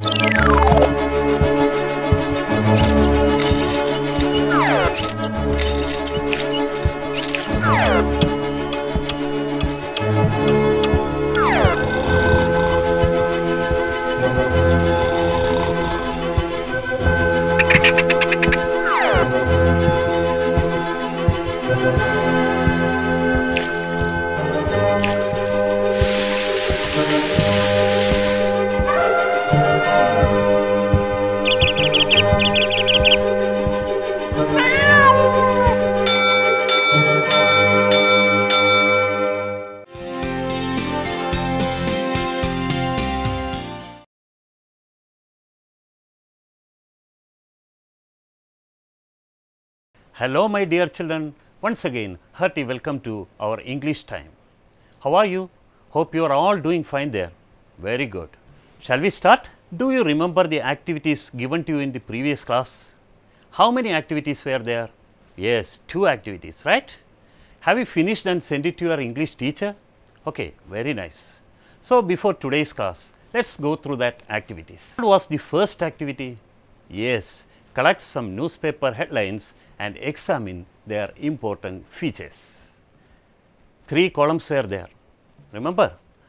Thank you. Hello my dear children, once again hearty welcome to our English time. How are you? Hope you are all doing fine there. Very good. Shall we start? Do you remember the activities given to you in the previous class? How many activities were there? Yes, two activities, right? Have you finished and sent it to your English teacher? Okay, very nice. So, before today's class, let us go through that activities. What was the first activity? Yes, collect some newspaper headlines and examine their important features. Three columns were there. Remember,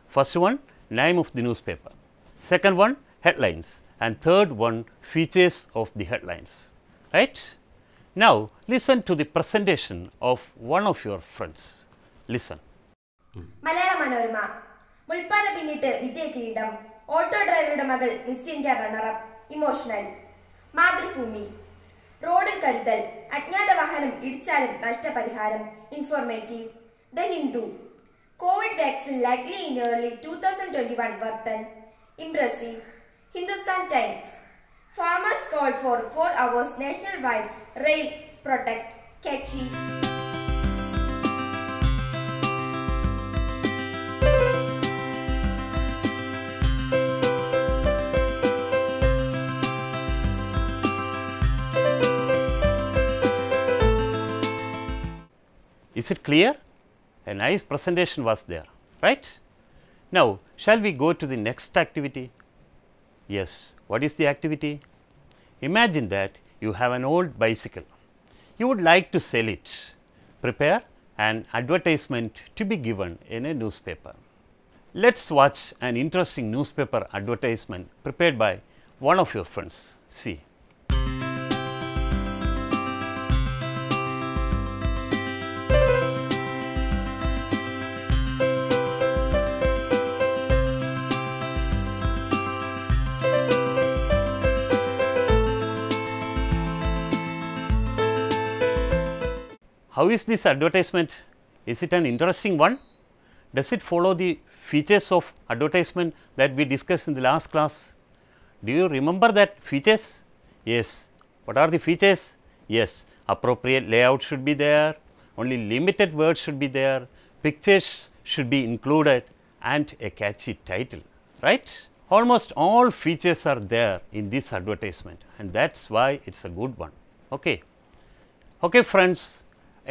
first one name of the newspaper, second one headlines and third one features of the headlines, right. Now, listen to the presentation of one of your friends. Listen. മലയാള മനോരമ മുൽപ്പാല പിന്നിട്ട് വിജയ കിരീടം auto ഡ്രൈവറുടെ Miss miss Runner Up emotional Mathrubhumi road കരുതൽ അജ്ഞാത വാഹനം ഇടിച്ചാലും നഷ്ടപരിഹാരം informative the Hindu Covid vaccine likely in early two thousand twenty one വർത്തൻ impressive Hindustan Times farmers call for four hours nationwide rail protect കെച്ചി Is it clear? A nice presentation was there, right? Now, shall we go to the next activity? Yes, what is the activity? Imagine that you have an old bicycle. You would like to sell it. Prepare an advertisement to be given in a newspaper. Let us watch an interesting newspaper advertisement prepared by one of your friends. See. How is this advertisement? Is it an interesting one? Does it follow the features of advertisement that we discussed in the last class? Do you remember that features? Yes. What are the features? Yes. Appropriate layout should be there, only limited words should be there, pictures should be included and a catchy title, right? Almost all features are there in this advertisement and that is why it is a good one. Okay. Okay friends,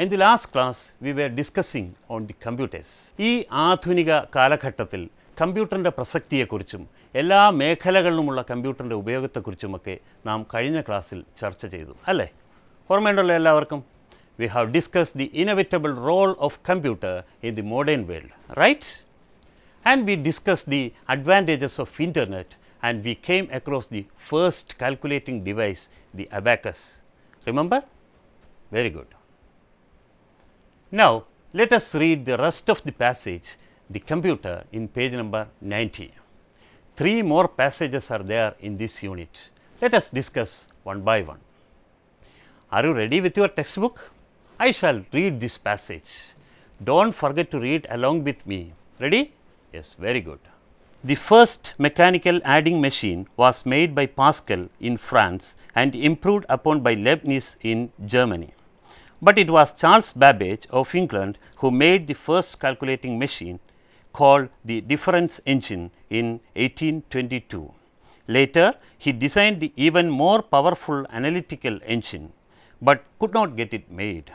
in the last class we were discussing on the computers ഈ ആധുനിക കാലഘട്ടത്തിൽ കമ്പ്യൂട്ടറിൻ്റെ പ്രസക്തിയെക്കുറിച്ചും എല്ലാ മേഖലകളിലുമുള്ള കമ്പ്യൂട്ടറിൻ്റെ ഉപയോഗത്തെക്കുറിച്ചുമൊക്കെ നാം കഴിഞ്ഞ ക്ലാസ്സിൽ ചർച്ച ചെയ്തു അല്ലേ ഓർമ്മയുണ്ടല്ലോ എല്ലാവർക്കും we have discuss the inevitable role of computer in the modern world right and we discuss the advantages of internet and we came across the first calculating device the abacus remember very good Now, let us read the rest of the passage, the computer in page number 90. Three more passages are there in this unit. Let us discuss one by one. Are you ready with your textbook? I shall read this passage. Do not forget to read along with me. Ready? Yes, very good. The first mechanical adding machine was made by Pascal in France and improved upon by Leibniz in Germany but it was Charles Babbage of England who made the first calculating machine called the difference engine in 1822. Later, he designed the even more powerful analytical engine, but could not get it made.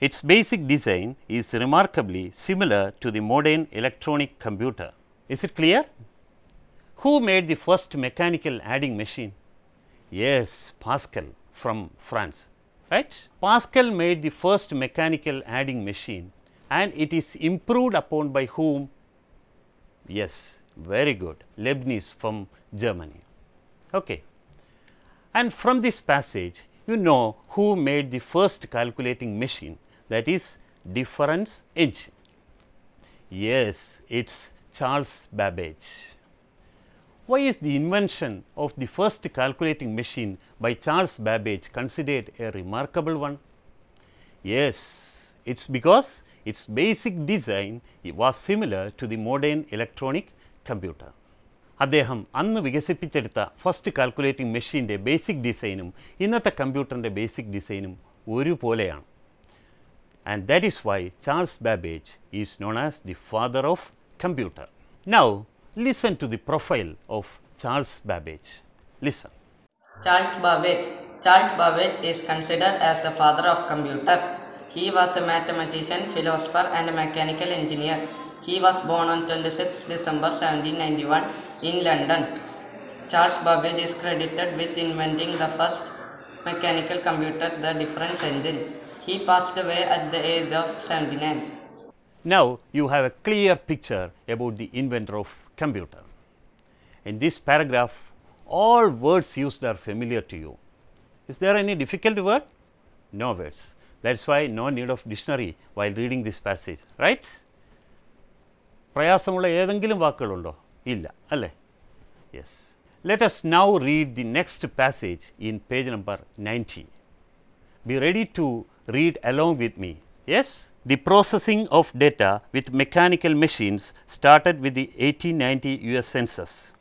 Its basic design is remarkably similar to the modern electronic computer. Is it clear? Who made the first mechanical adding machine? Yes, Pascal from France right. Pascal made the first mechanical adding machine and it is improved upon by whom? Yes, very good, Leibniz from Germany. Okay. And from this passage, you know who made the first calculating machine that is difference engine. Yes, it is Charles Babbage. Why is the invention of the first calculating machine by Charles Babbage considered a remarkable one? Yes, it is because its basic design was similar to the modern electronic computer. Adeham, Annu Vigasipichetta, first calculating machine, the basic design designum, inata computer, the basic designum, Uru Poleyan. And that is why Charles Babbage is known as the father of computer. Now, Listen to the profile of Charles Babbage. Listen. Charles Babbage. Charles Babbage is considered as the father of computer. He was a mathematician, philosopher and mechanical engineer. He was born on 26 December 1791 in London. Charles Babbage is credited with inventing the first mechanical computer, the difference engine. He passed away at the age of 79. Now you have a clear picture about the inventor of computer. In this paragraph, all words used are familiar to you. Is there any difficult word? No words. That is why no need of dictionary while reading this passage, right? പ്രയാസമുള്ള ഏതെങ്കിലും വാക്കുകളുണ്ടോ ഇല്ല അല്ലേ Yes. Let us now read the next passage in page number ninety. Be ready to read along with me. Yes. The processing of data with mechanical machines started with the 1890 US census.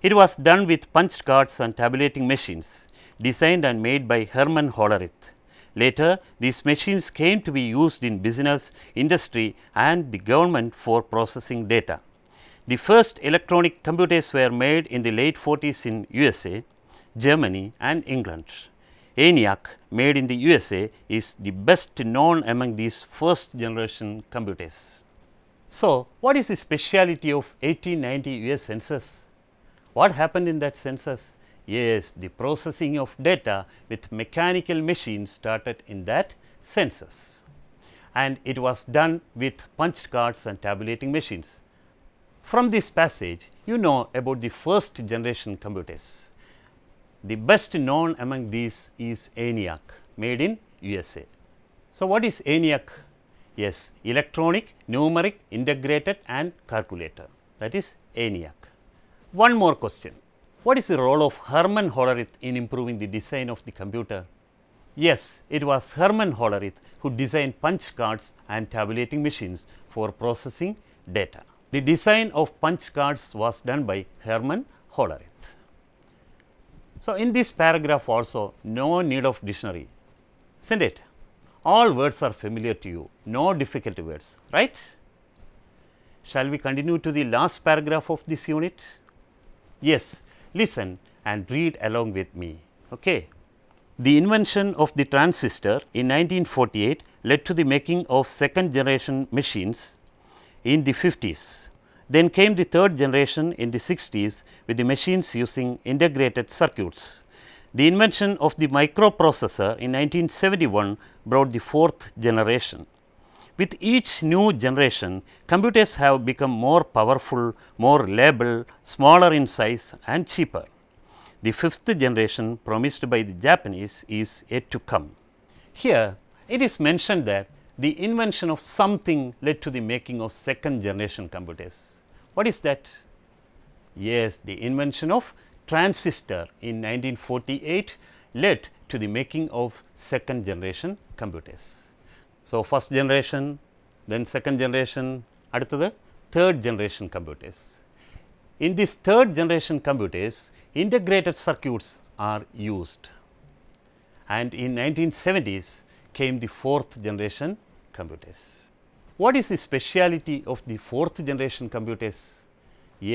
It was done with punched cards and tabulating machines designed and made by Herman Hollerith. Later, these machines came to be used in business, industry and the government for processing data. The first electronic computers were made in the late 40s in USA, Germany and England. ENIAC made in the USA is the best known among these first generation computers. So, what is the speciality of 1890 US census? What happened in that census? Yes, the processing of data with mechanical machines started in that census and it was done with punched cards and tabulating machines. From this passage, you know about the first generation computers. The best known among these is ENIAC made in USA. So, what is ENIAC? Yes, electronic, numeric, integrated and calculator that is ENIAC. One more question, what is the role of Herman Hollerith in improving the design of the computer? Yes, it was Herman Hollerith who designed punch cards and tabulating machines for processing data. The design of punch cards was done by Herman Hollerith. So, in this paragraph also no need of dictionary, isn't it? All words are familiar to you, no difficult words, right? Shall we continue to the last paragraph of this unit? Yes, listen and read along with me. Okay. The invention of the transistor in 1948 led to the making of second generation machines in the 50s. Then came the third generation in the 60s with the machines using integrated circuits. The invention of the microprocessor in 1971 brought the fourth generation. With each new generation, computers have become more powerful, more reliable, smaller in size and cheaper. The fifth generation promised by the Japanese is yet to come. Here, it is mentioned that the invention of something led to the making of second generation computers. What is that? Yes, the invention of transistor in 1948 led to the making of second generation computers. So, first generation, then second generation, the third generation computers. In this third generation computers, integrated circuits are used and in 1970s came the fourth generation computers. What is the speciality of the fourth generation computers?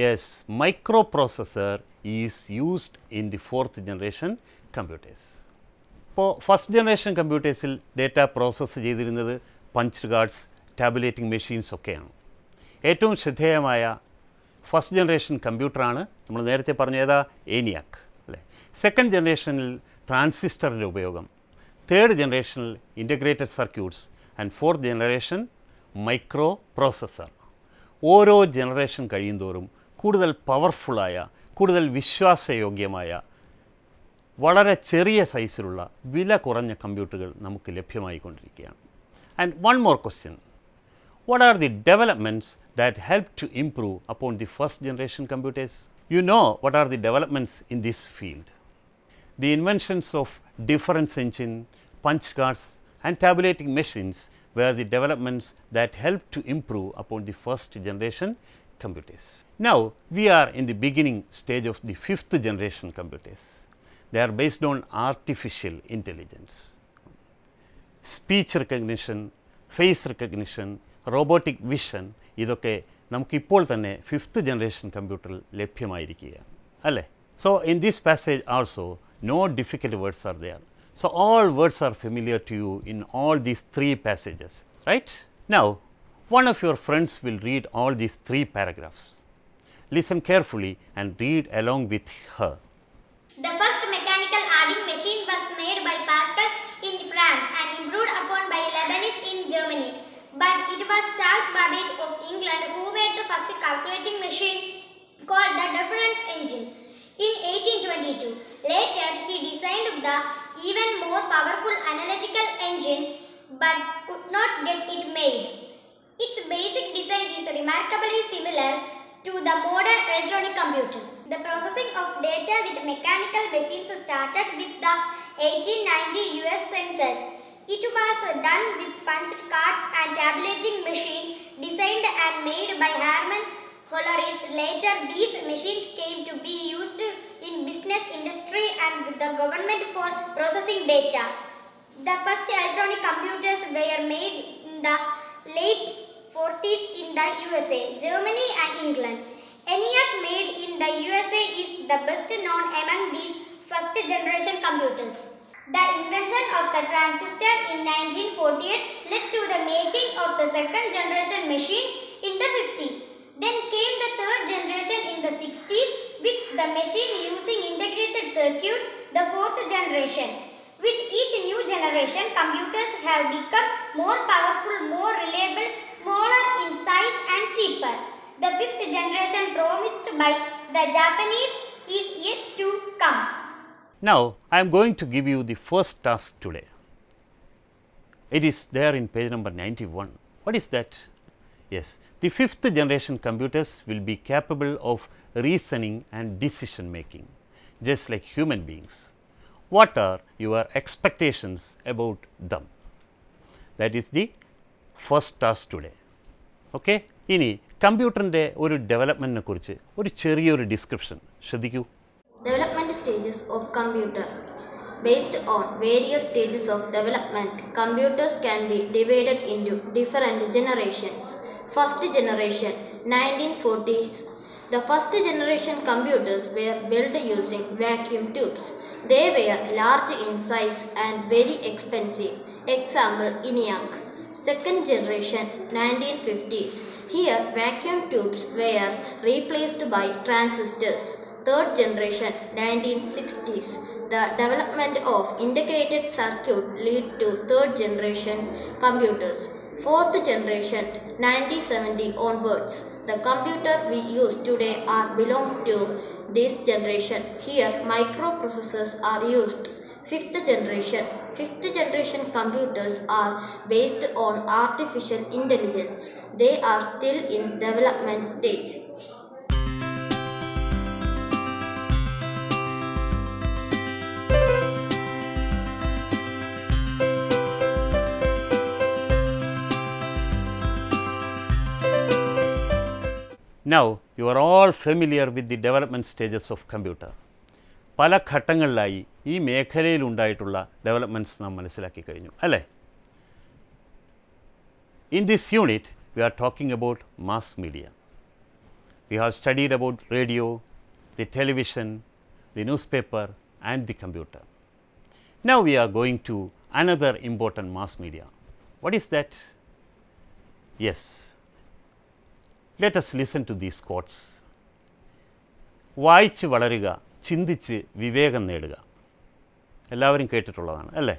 Yes, microprocessor is used in the fourth generation computers. ഇപ്പോൾ first generation കമ്പ്യൂട്ടേഴ്സിൽ data process ചെയ്തിരുന്നത് punch cards tabulating machines ഒക്കെയാണ് ഏറ്റവും ശ്രദ്ധേയമായ first generation കമ്പ്യൂട്ടറാണ് നമ്മൾ നേരത്തെ പറഞ്ഞ ഏതാ ഏനിയാക്ക് അല്ലേ സെക്കൻഡ് ജനറേഷനിൽ ട്രാൻസിസ്റ്ററിൻ്റെ ഉപയോഗം തേർഡ് ജനറേഷനിൽ integrated circuits and fourth generation microprocessor ഓരോ ജനറേഷൻ കഴിയുന്തോറും കൂടുതൽ പവർഫുള്ളായ കൂടുതൽ വിശ്വാസയോഗ്യമായ വളരെ ചെറിയ സൈസിലുള്ള വില കുറഞ്ഞ കമ്പ്യൂട്ടറുകൾ നമുക്ക് ലഭ്യമായിക്കൊണ്ടിരിക്കുകയാണ് and one more question what are the developments that helped to improve upon the first generation computers? You know what are the developments in this field. The inventions of difference engine, punch cards and tabulating machines were the developments that helped to improve upon the first generation computers. Now, we are in the beginning stage of the fifth generation computers. They are based on artificial intelligence, speech recognition, face recognition, robotic vision ഇതൊക്കെ നമുക്ക് ഇപ്പോൾ തന്നെ fifth generation കമ്പ്യൂട്ടറിൽ ലഭ്യമായിരിക്കുകയാണ് അല്ലേ so in this passage also no difficult words so, all words are familiar to you in all these three passages, right. Now, one of your friends will read all these three paragraphs. Listen carefully and read along with her. The first mechanical adding machine was made by Pascal in France and improved upon by Leibniz in Germany. But it was Charles Babbage of England who made the first calculating machine called the difference engine in 1822. Later, he designed the even more powerful analytical engine but could not get it made. Its basic design is remarkably similar to the modern electronic computer. The processing of data with mechanical machines started with the 1890 US census. It was done with punched cards and tabulating machines designed and made by Harman Hollerith. Later these machines came to be used in business, industry and the government for processing data. The first electronic computers were made in the late 40s in the USA, Germany and England. ENIAC made in the USA is the best known among these first generation computers. The invention of the transistor in 1948 led to the making of the second generation machines in the 50s. Then came the third generation in the 60s with the machine using integrated circuits, the fourth generation. With each new generation, computers have become more powerful, more reliable, smaller in size and cheaper. The fifth generation promised by the Japanese is yet to come. Now, I am going to give you the first task today. It is there in page number 91. What is that? Yes, the fifth generation computers will be capable of reasoning and decision making, just like human beings. What are your expectations about them? That is the first task today. Okay? ഇനി കമ്പ്യൂട്ടറിൻ്റെ ഒരു ഡെവലപ്മെൻറ്റിനെ കുറിച്ച് ഒരു ചെറിയൊരു description ശ്രദ്ധിക്കൂ Development stages of computer Based on various stages of development, computers can be divided into different generations. First generation 1940s. The first generation computers were built using vacuum tubes. They were large in size and very expensive. Example ENIAC. Second generation 1950s. Here vacuum tubes were replaced by transistors. Third generation 1960s. The development of integrated circuit led to third generation computers. Fourth generation 1970 onwards. The computer we use today are belong to this generation. Here microprocessors are used. Fifth generation Fifth generation computers are based on artificial intelligence. They are still in development stage. Now, you are all familiar with the development stages of computer. പല ഘട്ടങ്ങളിലായി ഈ മേഖലയിൽ ഉണ്ടായിട്ടുള്ള developments നാം മനസ്സിലാക്കി കഴിഞ്ഞു അല്ലേ in this unit we are talking about mass media we have studied about radio the television the newspaper and the computer now we are going to another important mass media what is that yes let us listen to these quotes വായിച്ച് വളരുക ചിന്തിച്ച് വിവേകം നേടുക എല്ലാവരും കേട്ടിട്ടുള്ളതാണ് അല്ലേ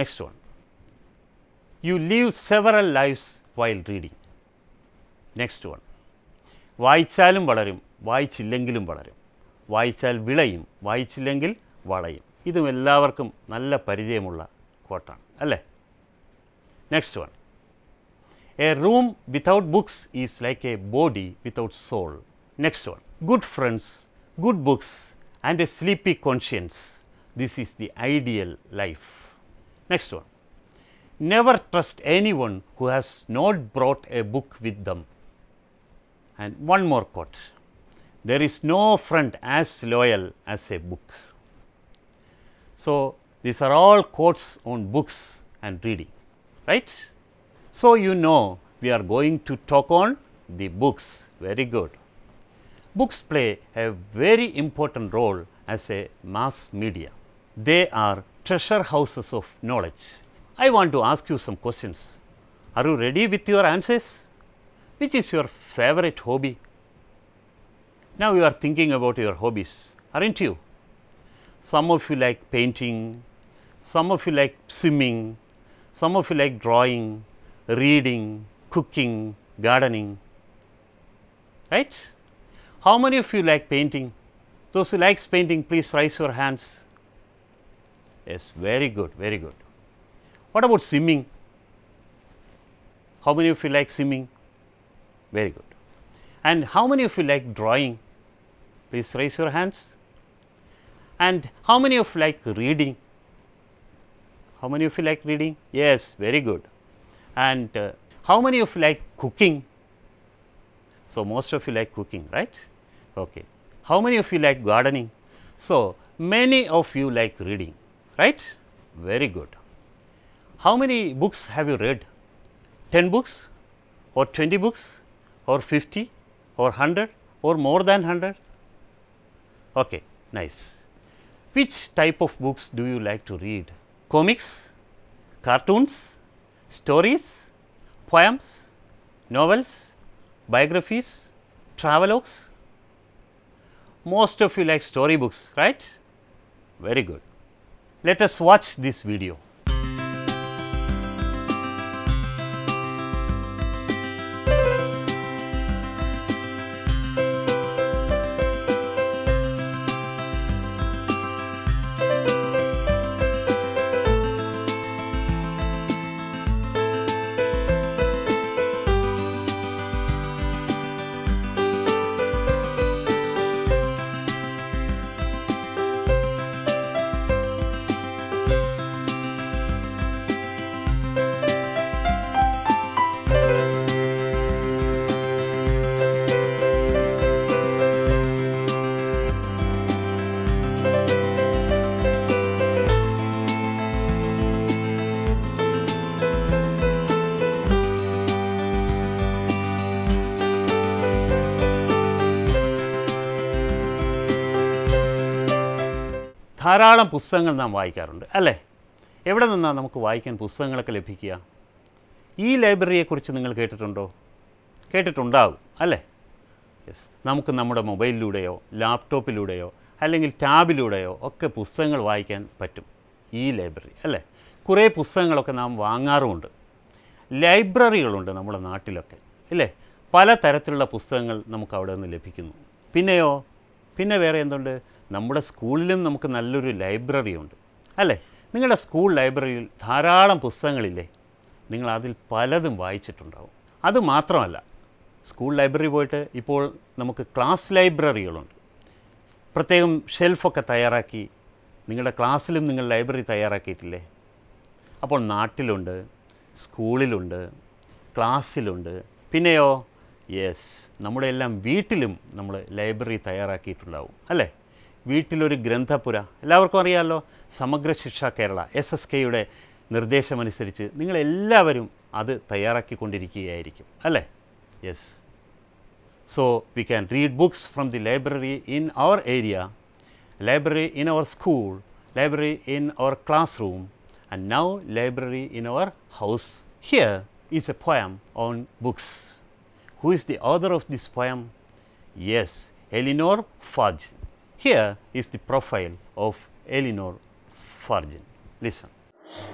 next one you live several lifes while reading next one വായിച്ചാലും വളരും വായിച്ചില്ലെങ്കിലും വളരും വായിച്ചാൽ വിളയും വായിച്ചില്ലെങ്കിൽ വളയും ഇതും എല്ലാവർക്കും നല്ല പരിചയമുള്ള കോട്ടാണ് അല്ലേ next one A room without books is like a body without soul. Next one, good friends, good books and a sleepy conscience. This is the ideal life. Next one, never trust anyone who has not brought a book with them. And one more quote, there is no friend as loyal as a book. So, these are all quotes on books and reading, right. So, you know we are going to talk on the books, very good. Books play a very important role as a mass media. They are treasure houses of knowledge. I want to ask you some questions. Are you ready with your answers? Which is your favorite hobby? Now you are thinking about your hobbies, aren't you? Some of you like painting, some of you like swimming, some of you like drawing, reading, cooking, gardening, right. How many of you like painting? Those who likes painting, please raise your hands. Yes, very good, very good. What about swimming? How many of you like swimming? Very good. And how many of you like drawing? Please raise your hands. And how many of you like reading? How many of you like reading? Yes, very good and uh, how many of you like cooking? So, most of you like cooking, right? Okay. How many of you like gardening? So, many of you like reading, right? Very good. How many books have you read? 10 books or 20 books or 50 or 100 or more than 100? Okay, nice. Which type of books do you like to read? Comics, cartoons, stories, poems, novels, biographies, travelogues. Most of you like storybooks, right? Very good. Let us watch this video. ധാരാളം പുസ്തകങ്ങൾ നാം വായിക്കാറുണ്ട് അല്ലേ എവിടെ നിന്നാണ് നമുക്ക് വായിക്കാൻ പുസ്തകങ്ങളൊക്കെ ലഭിക്കുക ഈ ലൈബ്രറിയെക്കുറിച്ച് നിങ്ങൾ കേട്ടിട്ടുണ്ടോ കേട്ടിട്ടുണ്ടാവും അല്ലേ യെസ് നമുക്ക് നമ്മുടെ മൊബൈലിലൂടെയോ ലാപ്ടോപ്പിലൂടെയോ അല്ലെങ്കിൽ ടാബിലൂടെയോ ഒക്കെ പുസ്തകങ്ങൾ വായിക്കാൻ പറ്റും ഈ ലൈബ്രറി അല്ലേ കുറേ പുസ്തകങ്ങളൊക്കെ നാം വാങ്ങാറുമുണ്ട് ലൈബ്രറികളുണ്ട് നമ്മുടെ നാട്ടിലൊക്കെ പല പലതരത്തിലുള്ള പുസ്തകങ്ങൾ നമുക്ക് അവിടെ നിന്ന് ലഭിക്കുന്നു പിന്നെയോ പിന്നെ വേറെ എന്തുണ്ട് നമ്മുടെ സ്കൂളിലും നമുക്ക് നല്ലൊരു ലൈബ്രറി ഉണ്ട് അല്ലേ നിങ്ങളുടെ സ്കൂൾ ലൈബ്രറിയിൽ ധാരാളം പുസ്തകങ്ങളില്ലേ നിങ്ങൾ അതിൽ പലതും വായിച്ചിട്ടുണ്ടാവും അതുമാത്രമല്ല സ്കൂൾ ലൈബ്രറി പോയിട്ട് ഇപ്പോൾ നമുക്ക് ക്ലാസ് ലൈബ്രറികളുണ്ട് പ്രത്യേകം ഷെൽഫൊക്കെ തയ്യാറാക്കി നിങ്ങളുടെ ക്ലാസ്സിലും നിങ്ങൾ ലൈബ്രറി തയ്യാറാക്കിയിട്ടില്ലേ അപ്പോൾ നാട്ടിലുണ്ട് സ്കൂളിലുണ്ട് ക്ലാസ്സിലുണ്ട് പിന്നെയോ യെസ് നമ്മുടെ എല്ലാം വീട്ടിലും നമ്മൾ ലൈബ്രറി തയ്യാറാക്കിയിട്ടുണ്ടാവും അല്ലേ വീട്ടിലൊരു ഗ്രന്ഥപുര എല്ലാവർക്കും അറിയാമല്ലോ സമഗ്ര ശിക്ഷ കേരള എസ് എസ് കെയുടെ നിർദ്ദേശമനുസരിച്ച് നിങ്ങളെല്ലാവരും അത് തയ്യാറാക്കിക്കൊണ്ടിരിക്കുകയായിരിക്കും അല്ലേ yes so we can read books from the library in our area library in our school library in our classroom and now library in our house here is a poem on books who is the author of this poem yes Eleanor Farjeon Here is the profile of Elinor Fargin. Listen.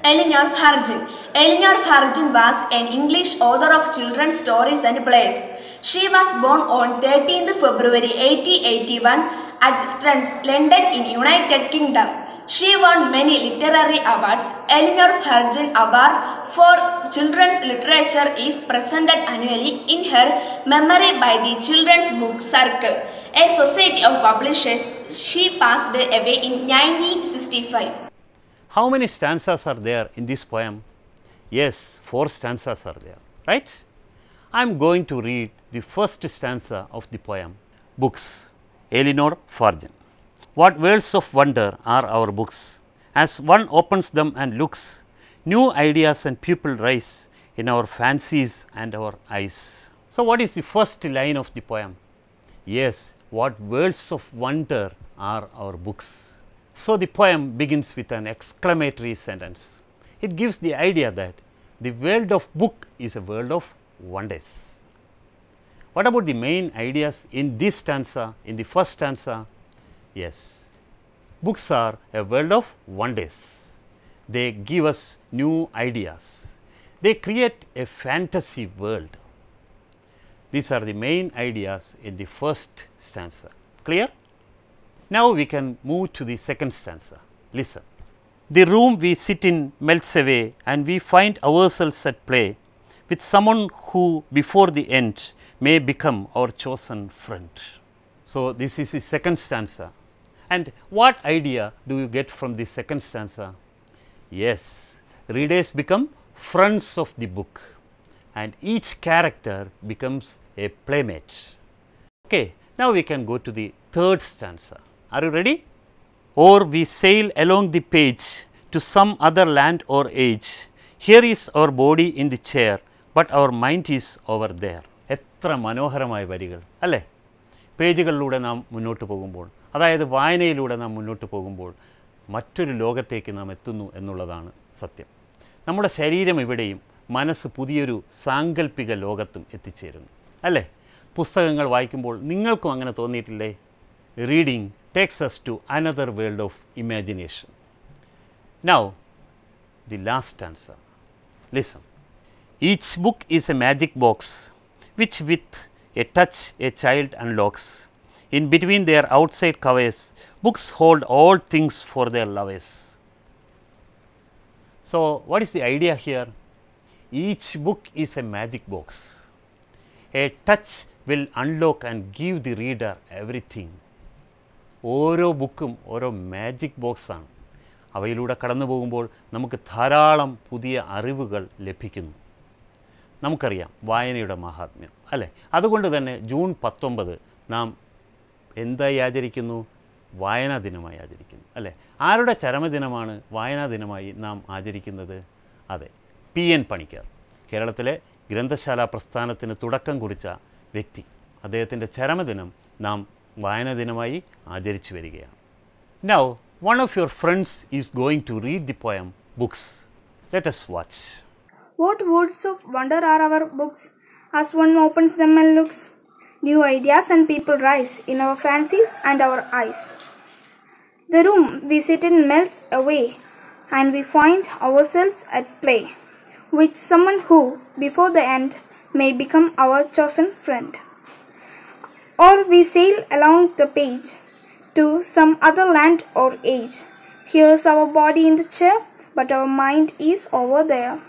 Elinor Fargin. Elinor Fargin was an English author of children's stories and plays. She was born on 13th February 1881 at Strand, London in United Kingdom. She won many literary awards. Elinor Virgin Award for Children's Literature is presented annually in her memory by the Children's Book Circle a society of publishers, she passed away in 1965. How many stanzas are there in this poem? Yes, four stanzas are there, right? I am going to read the first stanza of the poem, Books, Elinor Fargen. What worlds of wonder are our books! As one opens them and looks, new ideas and people rise in our fancies and our eyes. So, what is the first line of the poem? Yes, what worlds of wonder are our books. So, the poem begins with an exclamatory sentence. It gives the idea that the world of book is a world of wonders. What about the main ideas in this stanza, in the first stanza? Yes, books are a world of wonders. They give us new ideas. They create a fantasy world. These are the main ideas in the first stanza. Clear? Now, we can move to the second stanza. Listen. The room we sit in melts away and we find ourselves at play with someone who before the end may become our chosen friend. So, this is the second stanza. And what idea do you get from the second stanza? Yes, readers become friends of the book. and each character becomes a playmate. Okay, now we can go to the third stanza. Are you ready? Or we sail along the page to some other land or age. Here is our body in the chair, but our mind is over there. എത്ര മനോഹരമായ വരികൾ അല്ലേ പേജുകളിലൂടെ നാം മുന്നോട്ട് പോകുമ്പോൾ അതായത് വായനയിലൂടെ നാം മുന്നോട്ട് പോകുമ്പോൾ മറ്റൊരു ലോകത്തേക്ക് നാം എത്തുന്നു എന്നുള്ളതാണ് സത്യം നമ്മുടെ ശരീരം ഇവിടെയും മനസ്സ് പുതിയൊരു സാങ്കല്പിക ലോകത്തും എത്തിച്ചേരുന്നു അല്ലേ പുസ്തകങ്ങൾ വായിക്കുമ്പോൾ നിങ്ങൾക്കും അങ്ങനെ തോന്നിയിട്ടില്ലേ reading takes us to another world of imagination now the last answer listen each book is a magic box which with a touch a child unlocks in between their side covers books hold all things for their lovers so what is the idea here Each book is a magic box. A touch will unlock and give the reader everything. ഓരോ ബുക്കും ഓരോ magic ബോക്സാണ് അവയിലൂടെ കടന്നു പോകുമ്പോൾ നമുക്ക് ധാരാളം പുതിയ അറിവുകൾ ലഭിക്കുന്നു നമുക്കറിയാം വായനയുടെ മഹാത്മ്യം അല്ലേ അതുകൊണ്ട് തന്നെ ജൂൺ പത്തൊമ്പത് നാം എന്തായി ആചരിക്കുന്നു വായനാ ദിനമായി ആചരിക്കുന്നു അല്ലേ ആരുടെ ചരമദിനമാണ് വായനാ ദിനമായി നാം ആചരിക്കുന്നത് അതെ പി എൻ പണിക്കർ കേരളത്തിലെ ഗ്രന്ഥശാല പ്രസ്ഥാനത്തിന് തുടക്കം കുറിച്ച വ്യക്തി അദ്ദേഹത്തിൻ്റെ ചരമദിനം നാം വായനദിനമായി ആചരിച്ചു വരികയാണ് now one of your friends is going to read the poem books let us watch what words of wonder are our books as one opens them and looks new ideas and people rise in our fancies and our eyes the The room in melts away and we find ourselves at play with someone who, before the end, may become our chosen friend. Or we sail along the page to some other land or age. Here's our body in the chair, but our mind is over there.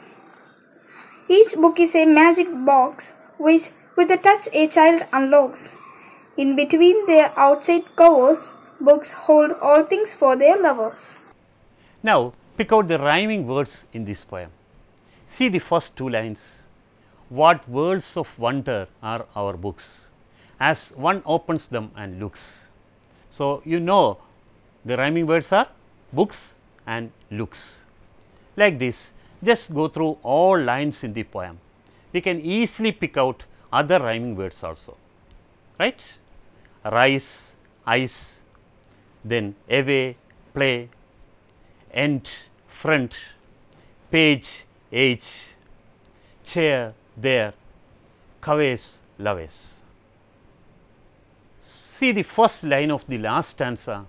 Each book is a magic box which, with a touch, a child unlocks. In between their outside covers, books hold all things for their lovers. Now, pick out the rhyming words in this poem. See the first two lines, what worlds of wonder are our books as one opens them and looks. So, you know the rhyming words are books and looks. Like this, just go through all lines in the poem. We can easily pick out other rhyming words also, right? Rise, ice, then away, play, end, front, page, h, chair, there, caves, laves. See the first line of the last stanza,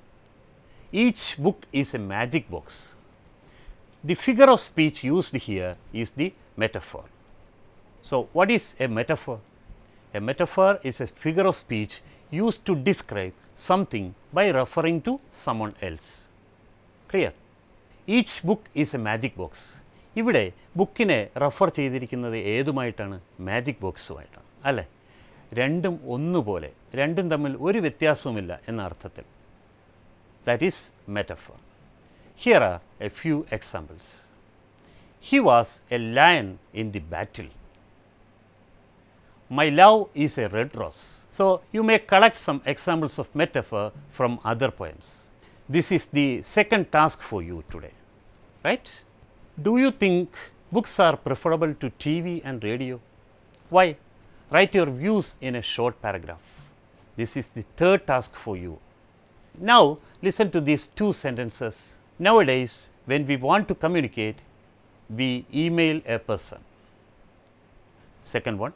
each book is a magic box. The figure of speech used here is the metaphor. So, what is a metaphor? A metaphor is a figure of speech used to describe something by referring to someone else. Clear? Each book is a magic box. ഇവിടെ ബുക്കിനെ refer ചെയ്തിരിക്കുന്നത് ഏതുമായിട്ടാണ് magic ബോക്സുമായിട്ടാണ് അല്ലേ രണ്ടും ഒന്നുപോലെ രണ്ടും തമ്മിൽ ഒരു വ്യത്യാസവുമില്ല എന്ന അർത്ഥത്തിൽ that is metaphor here are a few examples he was a lion in the battle my love is a red rose so you may collect some examples of metaphor from other poems this is the second task for you today right Do you think books are preferable to TV and radio? Why? Write your views in a short paragraph. This is the third task for you. Now, listen to these two sentences. Nowadays, when we want to communicate, we email a person. Second one,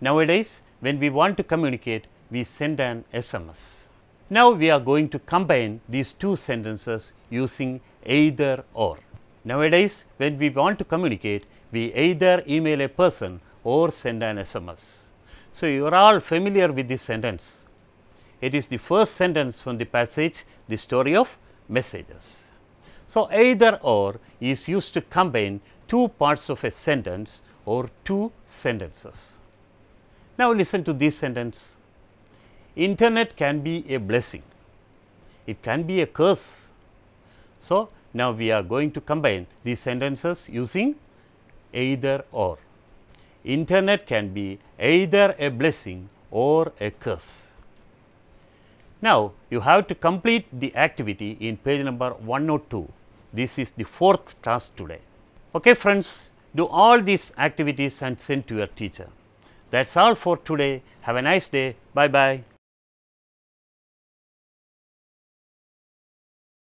nowadays, when we want to communicate, we send an SMS. Now, we are going to combine these two sentences using either or. Nowadays, when we want to communicate, we either email a person or send an SMS. So, you are all familiar with this sentence. It is the first sentence from the passage, the story of messages. So, either or is used to combine two parts of a sentence or two sentences. Now, listen to this sentence. Internet can be a blessing, it can be a curse. So, now, we are going to combine these sentences using either or. Internet can be either a blessing or a curse. Now, you have to complete the activity in page number 102. This is the fourth task today. Okay, friends, do all these activities and send to your teacher. That is all for today. Have a nice day. Bye bye.